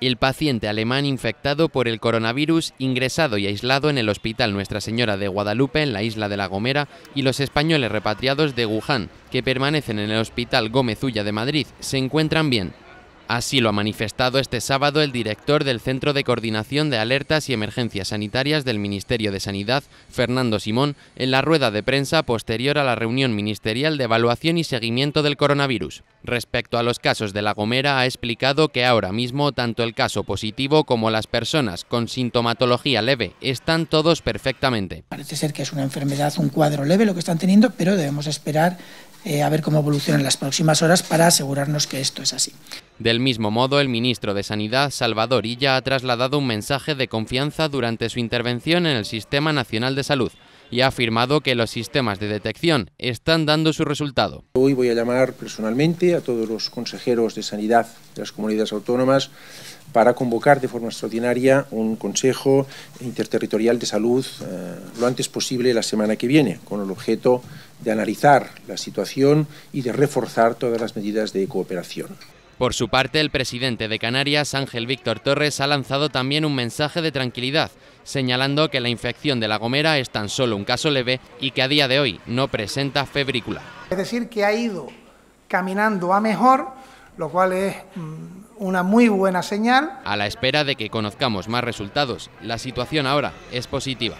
El paciente alemán infectado por el coronavirus, ingresado y aislado en el Hospital Nuestra Señora de Guadalupe, en la isla de La Gomera, y los españoles repatriados de Wuhan, que permanecen en el Hospital Gómez Ulla de Madrid, se encuentran bien. Así lo ha manifestado este sábado el director del Centro de Coordinación de Alertas y Emergencias Sanitarias del Ministerio de Sanidad, Fernando Simón, en la rueda de prensa posterior a la reunión ministerial de evaluación y seguimiento del coronavirus. Respecto a los casos de La Gomera, ha explicado que ahora mismo tanto el caso positivo como las personas con sintomatología leve están todos perfectamente. Parece ser que es una enfermedad, un cuadro leve lo que están teniendo, pero debemos esperar eh, a ver cómo evoluciona en las próximas horas para asegurarnos que esto es así. Del mismo modo, el ministro de Sanidad, Salvador Illa, ha trasladado un mensaje de confianza durante su intervención en el Sistema Nacional de Salud y ha afirmado que los sistemas de detección están dando su resultado. Hoy voy a llamar personalmente a todos los consejeros de sanidad de las comunidades autónomas para convocar de forma extraordinaria un Consejo Interterritorial de Salud eh, lo antes posible la semana que viene, con el objeto de analizar la situación y de reforzar todas las medidas de cooperación. Por su parte, el presidente de Canarias, Ángel Víctor Torres, ha lanzado también un mensaje de tranquilidad, señalando que la infección de la gomera es tan solo un caso leve y que a día de hoy no presenta febrícula. Es decir, que ha ido caminando a mejor, lo cual es mm, una muy buena señal. A la espera de que conozcamos más resultados, la situación ahora es positiva.